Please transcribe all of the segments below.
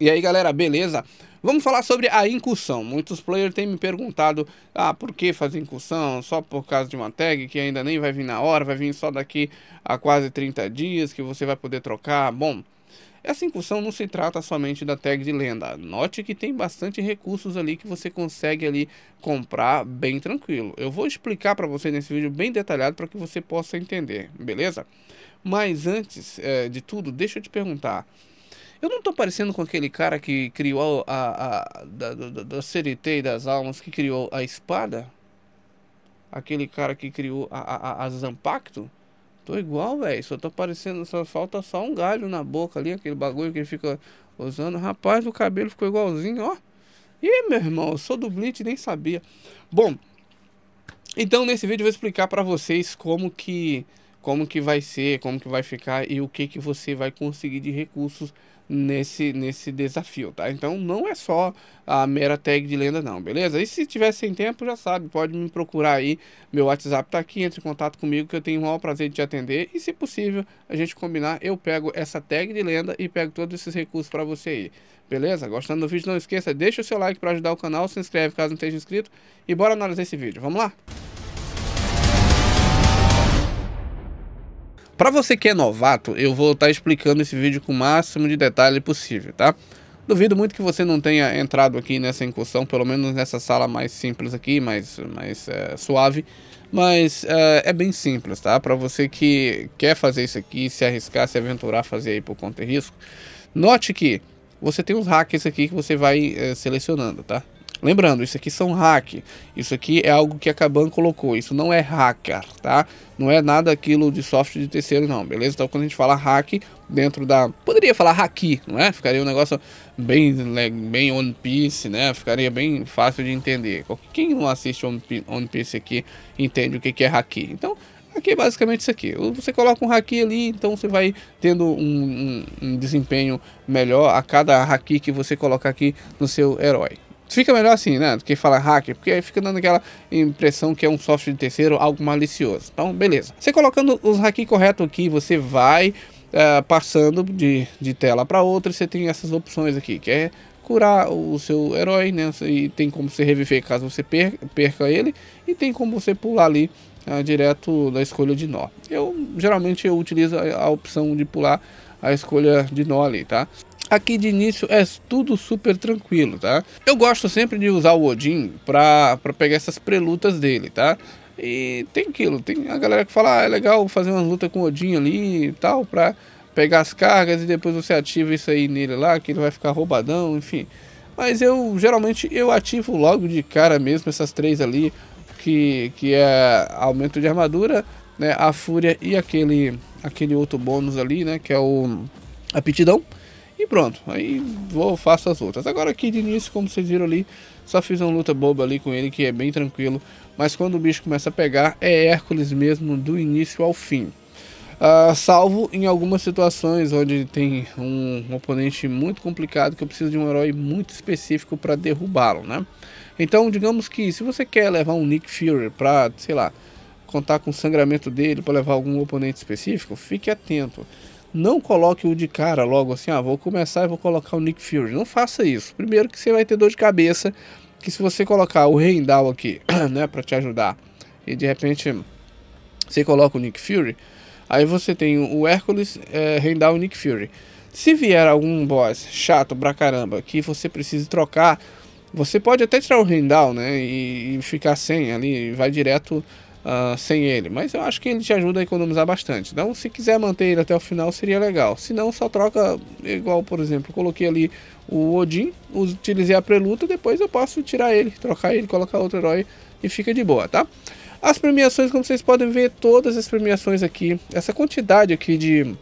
E aí galera, beleza? Vamos falar sobre a incursão. Muitos players têm me perguntado: ah, por que fazer incursão? Só por causa de uma tag que ainda nem vai vir na hora, vai vir só daqui a quase 30 dias que você vai poder trocar. Bom, essa incursão não se trata somente da tag de lenda. Note que tem bastante recursos ali que você consegue ali comprar bem tranquilo. Eu vou explicar para você nesse vídeo bem detalhado para que você possa entender, beleza? Mas antes é, de tudo, deixa eu te perguntar, eu não tô parecendo com aquele cara que criou a, a, da, da, da CDT e das almas, que criou a espada? Aquele cara que criou a, a, a Zampacto? Tô igual, velho. Só tô parecendo, só falta só um galho na boca ali, aquele bagulho que ele fica usando. Rapaz, o cabelo ficou igualzinho, ó. Ih, meu irmão, eu sou do Blitz, nem sabia. Bom, então nesse vídeo eu vou explicar para vocês como que como que vai ser, como que vai ficar e o que que você vai conseguir de recursos nesse, nesse desafio, tá? Então não é só a mera tag de lenda não, beleza? E se tiver sem tempo, já sabe, pode me procurar aí, meu WhatsApp tá aqui, entre em contato comigo que eu tenho o maior prazer de te atender e se possível, a gente combinar, eu pego essa tag de lenda e pego todos esses recursos para você aí. Beleza? Gostando do vídeo, não esqueça, deixa o seu like para ajudar o canal, se inscreve caso não esteja inscrito e bora analisar esse vídeo. Vamos lá? Para você que é novato, eu vou estar tá explicando esse vídeo com o máximo de detalhe possível, tá? Duvido muito que você não tenha entrado aqui nessa incursão, pelo menos nessa sala mais simples aqui, mais, mais é, suave. Mas é, é bem simples, tá? Para você que quer fazer isso aqui, se arriscar, se aventurar, a fazer aí por conta e risco. Note que você tem os hackers aqui que você vai é, selecionando, tá? Lembrando, isso aqui são hack. Isso aqui é algo que a Kaban colocou. Isso não é hacker, tá? Não é nada aquilo de software de terceiro, não, beleza? Então quando a gente fala hack dentro da. Poderia falar hacky, não é? Ficaria um negócio bem, bem One Piece, né? Ficaria bem fácil de entender. Quem não assiste One Piece aqui entende o que é hacky. Então, Aqui é basicamente isso aqui. Você coloca um haki ali, então você vai tendo um, um, um desempenho melhor a cada haki que você colocar aqui no seu herói. Fica melhor assim, né? Do que falar hacker, porque aí fica dando aquela impressão que é um software de terceiro, algo malicioso. Então, beleza. Você colocando os hacking correto aqui, você vai uh, passando de, de tela para outra e você tem essas opções aqui, que é curar o seu herói, né? E tem como você reviver caso você perca, perca ele, e tem como você pular ali uh, direto da escolha de nó. Eu geralmente eu utilizo a, a opção de pular a escolha de nó ali, tá? Aqui de início é tudo super tranquilo, tá? Eu gosto sempre de usar o Odin pra, pra pegar essas prelutas dele, tá? E tem aquilo, tem a galera que fala, ah, é legal fazer uma luta com o Odin ali e tal, pra pegar as cargas e depois você ativa isso aí nele lá, que ele vai ficar roubadão, enfim. Mas eu, geralmente, eu ativo logo de cara mesmo essas três ali, que, que é aumento de armadura, né, a fúria e aquele, aquele outro bônus ali, né, que é o aptidão. E pronto, aí vou, faço as lutas. Agora aqui de início, como vocês viram ali, só fiz uma luta boba ali com ele, que é bem tranquilo. Mas quando o bicho começa a pegar, é Hércules mesmo, do início ao fim. Uh, salvo em algumas situações onde tem um, um oponente muito complicado que eu preciso de um herói muito específico para derrubá-lo, né? Então, digamos que se você quer levar um Nick Fury para, sei lá, contar com o sangramento dele para levar algum oponente específico, fique atento não coloque o de cara logo assim, ah, vou começar e vou colocar o Nick Fury. Não faça isso. Primeiro que você vai ter dor de cabeça, que se você colocar o Rendal aqui, né, para te ajudar, e de repente você coloca o Nick Fury, aí você tem o Hércules, é, Reindal e Nick Fury. Se vier algum boss chato pra caramba que você precise trocar, você pode até tirar o Rendal né, e, e ficar sem ali, e vai direto uh, sem ele. Mas eu acho que ele te ajuda a economizar bastante. Então, se quiser manter ele até o final, seria legal. Se não, só troca, igual por exemplo, coloquei ali o Odin, utilizei a Preluta, depois eu posso tirar ele, trocar ele, colocar outro herói e fica de boa, tá? As premiações, como vocês podem ver, todas as premiações aqui, essa quantidade aqui de,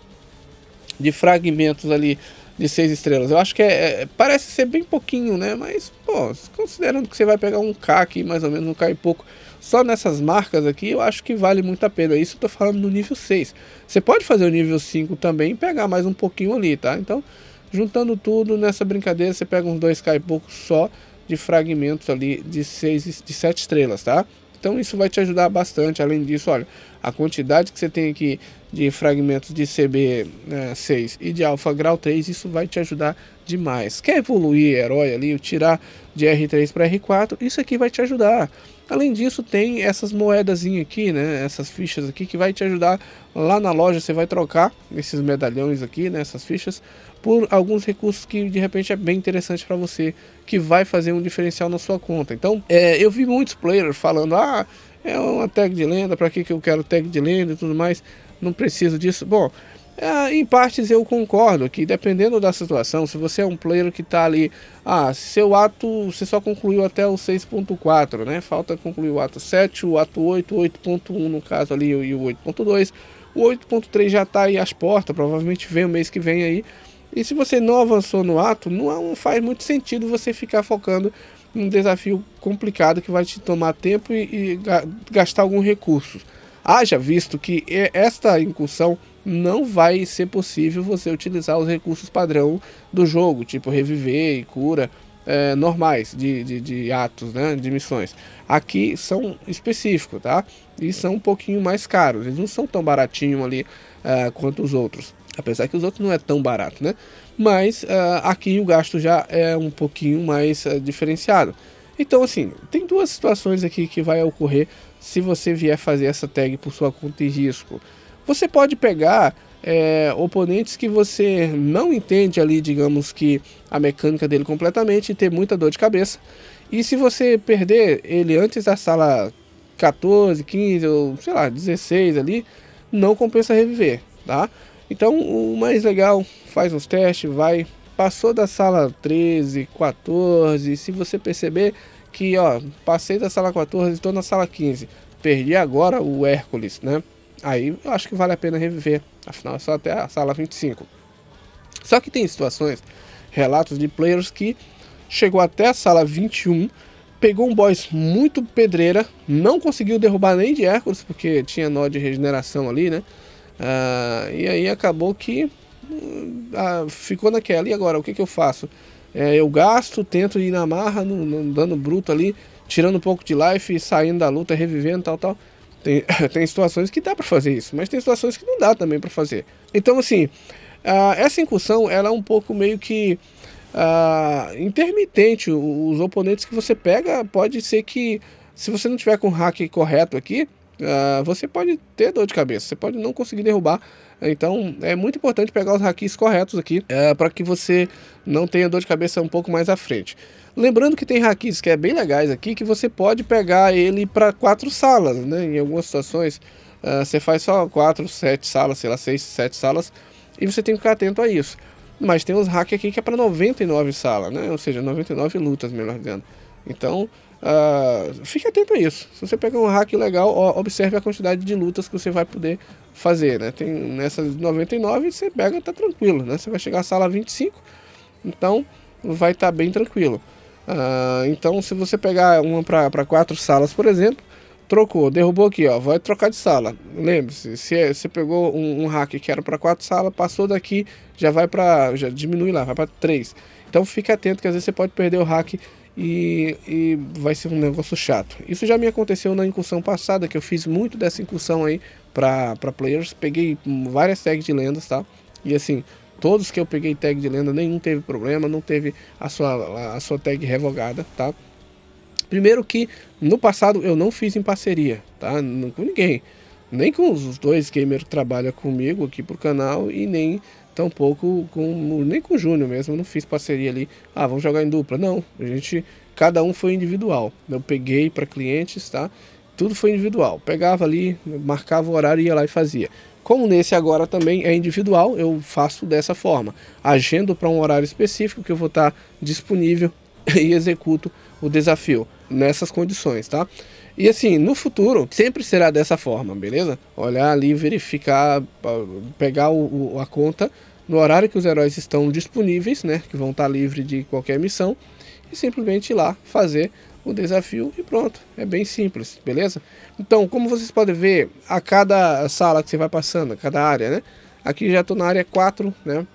de fragmentos ali de seis estrelas. Eu acho que é, é, parece ser bem pouquinho, né? Mas, pô, considerando que você vai pegar um K aqui, mais ou menos, um K e pouco, só nessas marcas aqui, eu acho que vale muito a pena. Isso eu tô falando do nível 6. Você pode fazer o nível 5 também e pegar mais um pouquinho ali, tá? Então, juntando tudo nessa brincadeira, você pega uns 2K e pouco só de fragmentos ali de, seis, de sete estrelas, tá? Então isso vai te ajudar bastante. Além disso, olha, a quantidade que você tem aqui de fragmentos de CB6 né, e de alfa grau 3, isso vai te ajudar bastante demais. Quer evoluir herói ali, tirar de R3 para R4, isso aqui vai te ajudar. Além disso, tem essas moedazinhas aqui, né? Essas fichas aqui que vai te ajudar lá na loja. Você vai trocar esses medalhões aqui, né? Essas fichas por alguns recursos que de repente é bem interessante para você, que vai fazer um diferencial na sua conta. Então, é, eu vi muitos players falando: ah, é uma tag de lenda, para que, que eu quero tag de lenda e tudo mais, não preciso disso. Bom, é, em partes eu concordo que dependendo da situação, se você é um player que está ali, ah, seu ato você só concluiu até o 6.4, né? Falta concluir o ato 7, o ato 8, 8.1 no caso ali e o 8.2. O 8.3 já está aí às portas, provavelmente vem o mês que vem aí. E se você não avançou no ato, não faz muito sentido você ficar focando num desafio complicado que vai te tomar tempo e, e gastar alguns recursos. Haja visto que esta incursão não vai ser possível você utilizar os recursos padrão do jogo, tipo reviver e cura é, normais de, de, de, atos, né, de missões. Aqui são específicos, tá? E são um pouquinho mais caros, eles não são tão baratinho ali é, quanto os outros. Apesar que os outros não é tão barato, né? Mas uh, aqui o gasto já é um pouquinho mais uh, diferenciado. Então, assim, tem duas situações aqui que vai ocorrer se você vier fazer essa tag por sua conta e risco. Você pode pegar é, oponentes que você não entende ali, digamos que a mecânica dele completamente e ter muita dor de cabeça. E se você perder ele antes da sala 14, 15 ou sei lá, 16 ali, não compensa reviver, tá? Então o mais legal, faz uns testes, vai. Passou da sala 13, 14, se você perceber, que, ó, passei da sala 14 estou na sala 15. Perdi agora o Hércules, né? Aí eu acho que vale a pena reviver. Afinal, é só até a sala 25. Só que tem situações, relatos de players que chegou até a sala 21, pegou um boss muito pedreira, não conseguiu derrubar nem de Hércules, porque tinha nó de regeneração ali, né? Uh, e aí acabou que uh, ficou naquela. E agora, o que, que eu faço? É, eu gasto, tento ir na marra, no, no, dando bruto ali, tirando um pouco de life, saindo da luta, revivendo, tal, tal. Tem, tem situações que dá para fazer isso, mas tem situações que não dá também para fazer. Então, assim, essa incursão, ela é um pouco meio que intermitente. Os oponentes que você pega, pode ser que, se você não tiver com o hack correto aqui, uh, você pode ter dor de cabeça, você pode não conseguir derrubar. Então é muito importante pegar os hacks corretos aqui uh, ah, para que você não tenha dor de cabeça um pouco mais à frente. Lembrando que tem hacks que é bem legais aqui, que você pode pegar ele para quatro salas, né? Em algumas situações uh, você faz só quatro, sete salas, sei lá, seis, sete salas, e você tem que ficar atento a isso. Mas tem uns hacks aqui que é para 99 salas, né? Ou seja, 99 lutas, melhor dizendo. Então, uh, fique atento a isso. Se você pegar um hack legal, ó, observe a quantidade de lutas que você vai poder fazer, né? Tem nessas 99 você pega tá tranquilo, né? Você vai chegar à sala 25, então vai estar tá bem tranquilo. Uh, então, se você pegar uma para quatro salas, por exemplo, trocou, derrubou aqui, ó, vai trocar de sala. Lembre-se, se é, você pegou um, um, hack que era para quatro salas, passou daqui, já vai para, já diminui lá, vai para três. Então, fique atento que às vezes você pode perder o hack e, e, vai ser um negócio chato. Isso já me aconteceu na incursão passada, que eu fiz muito dessa incursão aí para players, peguei várias tags de lendas, tá? E assim, todos que eu peguei tag de lenda, nenhum teve problema, não teve a sua, a sua tag revogada, tá? Primeiro que no passado eu não fiz em parceria, tá? Não com ninguém. Nem com os dois gamers que trabalham comigo aqui pro canal e nem tampouco com nem com o Júnior mesmo, não fiz parceria ali. Ah, vamos jogar em dupla. Não, a gente cada um foi individual. Eu peguei para clientes, tá? Tudo foi individual. Pegava ali, marcava o horário ia lá e fazia. Como nesse agora também é individual, eu faço dessa forma. Agendo para um horário específico que eu vou estar tá disponível e executo o desafio nessas condições, tá? E assim, no futuro, sempre será dessa forma, beleza? Olhar ali, verificar, pegar o, o, a conta no horário que os heróis estão disponíveis, né? Que vão estar livres de qualquer missão. E simplesmente ir lá fazer o desafio e pronto. É bem simples, beleza? Então, como vocês podem ver, a cada sala que você vai passando, a cada área, né? Aqui já estou na área 4, né?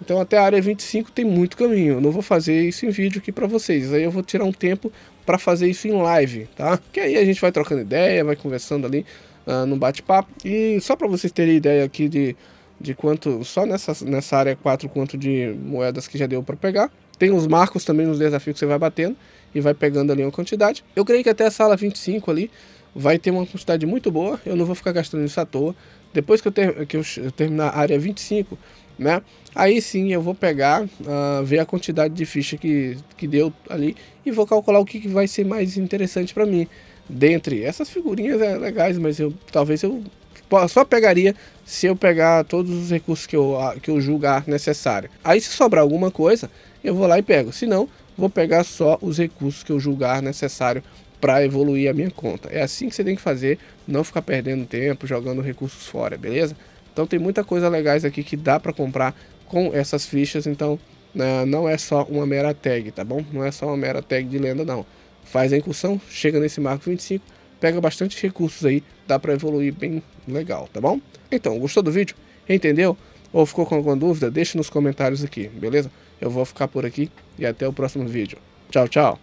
Então até a área 25 tem muito caminho. Eu não vou fazer isso em vídeo aqui para vocês. Aí eu vou tirar um tempo para fazer isso em live, tá? Que aí a gente vai trocando ideia, vai conversando ali uh, ah, no bate-papo. E só para vocês terem ideia aqui de, de quanto, só nessa, nessa área 4, quanto de moedas que já deu para pegar. Tem os marcos também nos desafios que você vai batendo e vai pegando ali uma quantidade. Eu creio que até a sala 25 ali vai ter uma quantidade muito boa. Eu não vou ficar gastando isso à toa. Depois que eu, ter, que eu terminar a área 25, né? Aí sim eu vou pegar, uh, ver a quantidade de ficha que, que deu ali e vou calcular o que, que vai ser mais interessante para mim. Dentre essas figurinhas é legais, mas eu talvez eu só pegaria se eu pegar todos os recursos que eu, que eu julgar necessário. Aí se sobrar alguma coisa, eu vou lá e pego. Se não, vou pegar só os recursos que eu julgar necessário para evoluir a minha conta. É assim que você tem que fazer, não ficar perdendo tempo jogando recursos fora, beleza? Então tem muita coisa legais aqui que dá para comprar com essas fichas, então né, não é só uma mera tag, tá bom? Não é só uma mera tag de lenda não. Faz a incursão, chega nesse marco 25, pega bastante recursos aí, dá para evoluir bem legal, tá bom? Então, gostou do vídeo? Entendeu? Ou ficou com alguma dúvida? Deixa nos comentários aqui, beleza? Eu vou ficar por aqui e até o próximo vídeo. Tchau, tchau!